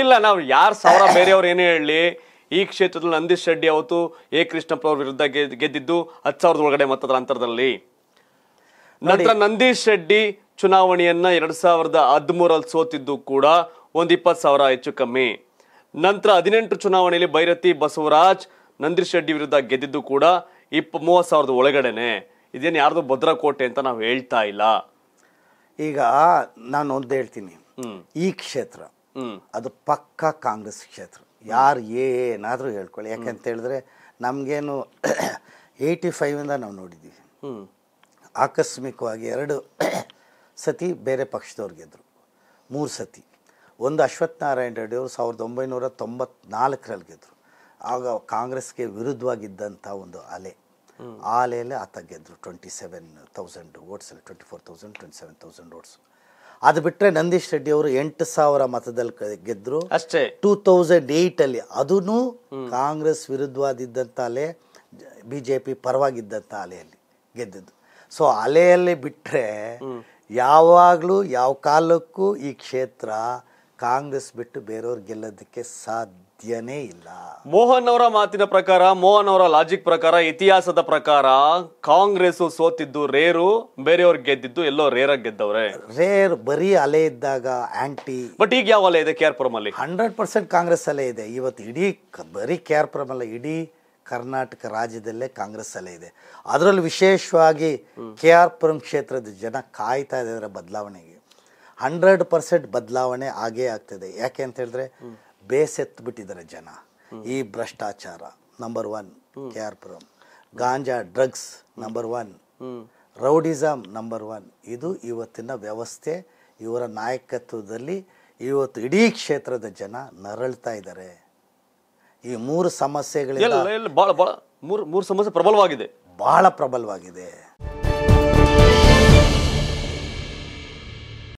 ಇಲ್ಲ ನಾವು ಯಾರು ಸಾವಿರ ಬೇರೆಯವ್ರು ಏನೇ ಹೇಳಲಿ ಈ ಕ್ಷೇತ್ರದಲ್ಲಿ ನಂದೀಶ್ ಶೆಡ್ಡಿ ಅವತ್ತು ಎ ಕೃಷ್ಣಪ್ಪ ಅವ್ರ ವಿರುದ್ಧ ಗೆದ್ದಿದ್ದು ಹತ್ತು ಸಾವಿರದ ಒಳಗಡೆ ಮತದ ಅಂತರದಲ್ಲಿ ನಂತರ ನಂದೀಶ್ ಶೆಡ್ಡಿ ಚುನಾವಣೆಯನ್ನ ಎರಡ್ ಸಾವಿರದ ಹದಿಮೂರಲ್ಲಿ ಸೋತಿದ್ದು ಕೂಡ ಒಂದ್ ಇಪ್ಪತ್ತು ಸಾವಿರ ಹೆಚ್ಚು ಕಮ್ಮಿ ನಂತರ ಹದಿನೆಂಟು ಚುನಾವಣೆಯಲ್ಲಿ ಬೈರತಿ ಬಸವರಾಜ್ ನಂದೀಶ್ ಶೆಡ್ಡಿ ವಿರುದ್ಧ ಗೆದ್ದಿದ್ದು ಕೂಡ ಇಪ್ಪ ಮೂವತ್ತು ಸಾವಿರದ ಒಳಗಡೆನೆ ಇದೇನು ಯಾರ್ದು ಭದ್ರಕೋಟೆ ಅಂತ ನಾವು ಹೇಳ್ತಾ ಇಲ್ಲ ಈಗ ನಾನು ಒಂದು ಹೇಳ್ತೀನಿ ಈ ಕ್ಷೇತ್ರ ಅದು ಪಕ್ಕ ಕಾಂಗ್ರೆಸ್ ಕ್ಷೇತ್ರ ಯಾರು ಏನಾದರೂ ಹೇಳ್ಕೊಳ್ಳಿ ಯಾಕಂತ ಹೇಳಿದ್ರೆ ನಮಗೇನು ಏಯ್ಟಿ ಫೈವಿಂದ ನಾವು ನೋಡಿದ್ದೀವಿ ಆಕಸ್ಮಿಕವಾಗಿ ಎರಡು ಸತಿ ಬೇರೆ ಪಕ್ಷದವ್ರು ಗೆದ್ದರು ಮೂರು ಸತಿ ಒಂದು ಅಶ್ವಥ್ ನಾರಾಯಣ ರೆಡ್ಡಿ ಅವರು ಸಾವಿರದ ಒಂಬೈನೂರ ತೊಂಬತ್ನಾಲ್ಕರಲ್ಲಿ ಗೆದ್ದರು ಆಗ ಕಾಂಗ್ರೆಸ್ಗೆ ವಿರುದ್ಧವಾಗಿದ್ದಂಥ ಒಂದು ಅಲೆ ಆ ಅಲೆಯಲ್ಲೇ ಆತ ಗೆದ್ದರು ಟ್ವೆಂಟಿ ಸೆವೆನ್ ತೌಸಂಡ್ ಓಟ್ಸಲ್ಲಿ twenty four thousand twenty seven thousand votes ಅದು ಬಿಟ್ಟರೆ ನಂದೀಶ್ ರೆಡ್ಡಿ ಅವರು ಎಂಟು ಸಾವಿರ ಮತದಲ್ಲಿ ಗೆದ್ದರು ಅಷ್ಟೇ ಟೂ ತೌಸಂಡ್ ಏಯ್ಟಲ್ಲಿ ಅದೂ ಕಾಂಗ್ರೆಸ್ ವಿರುದ್ಧವಾದಿದ್ದಂಥ ಅಲೆ ಬಿ ಜೆ ಪಿ ಪರವಾಗಿದ್ದಂಥ ಅಲೆಯಲ್ಲಿ ಗೆದ್ದದ್ದು ಸೊ ಅಲೆಯಲ್ಲಿ ಬಿಟ್ಟರೆ ಯಾವಾಗಲೂ ಯಾವ ಕಾಲಕ್ಕೂ ಈ ಕ್ಷೇತ್ರ ಕಾಂಗ್ರೆಸ್ ಬಿಟ್ಟು ಬೇರೆಯವ್ರು ಗೆಲ್ಲೋದಕ್ಕೆ ಸಾಧ್ಯನೇ ಇಲ್ಲ ಮೋಹನ್ ಅವರ ಮಾತಿನ ಪ್ರಕಾರ ಮೋಹನ್ ಅವರ ಲಾಜಿಕ್ ಪ್ರಕಾರ ಇತಿಹಾಸದ ಪ್ರಕಾರ ಕಾಂಗ್ರೆಸ್ ಸೋತಿದ್ದು ರೇರು ಬೇರೆಯವ್ರು ಗೆದ್ದಿದ್ದು ಎಲ್ಲೋ ರೇರ ಗೆದ್ದವ್ರೆ ರೇರ್ ಬರೀ ಅಲೆ ಇದ್ದಾಗ ಆಂಟಿ ಬಟ್ ಈಗ ಯಾವ ಅಲೆ ಇದೆ ಕೆ ಆರ್ ಪುರಂ ಅಲ್ಲಿ ಹಂಡ್ರೆಡ್ ಪರ್ಸೆಂಟ್ ಕಾಂಗ್ರೆಸ್ ಅಲೆ ಇದೆ ಇವತ್ತು ಇಡೀ ಬರೀ ಕೆ ಆರ್ ಪುರಂ ಅಲ್ಲ ಇಡೀ ಕರ್ನಾಟಕ ರಾಜ್ಯದಲ್ಲೇ ಕಾಂಗ್ರೆಸ್ ಅಲೆ ಇದೆ ಅದರಲ್ಲಿ ವಿಶೇಷವಾಗಿ ಕೆ ಆರ್ ಪುರಂ ಕ್ಷೇತ್ರದ ಜನ ಕಾಯ್ತಾ ಇದ್ದಾರೆ ಬದಲಾವಣೆಗೆ ಹಂಡ್ರೆಡ್ ಪರ್ಸೆಂಟ್ ಬದಲಾವಣೆ ಆಗೇ ಆಗ್ತದೆ ಯಾಕೆ ಅಂತ ಹೇಳಿದ್ರೆ ಬಿಟ್ಟಿದ್ದಾರೆ ಜನ ಈ ಭ್ರಷ್ಟಾಚಾರ number one K R Puram ganja drugs number one rowdyism number one ಇದು ಇವತ್ತಿನ ವ್ಯವಸ್ಥೆ ಇವರ ನಾಯಕತ್ವದಲ್ಲಿ ಇವತ್ತು ಇಡೀ ಕ್ಷೇತ್ರದ ಜನ ನರಳ್ತಾ ಇದ್ದಾರೆ ಈ ಮೂರು ಸಮಸ್ಯೆಗಳಿಂದ ಮೂರು ಮೂರು ಸಮಸ್ಯೆ ಪ್ರಬಲವಾಗಿದೆ ಬಹಳ ಪ್ರಬಲವಾಗಿದೆ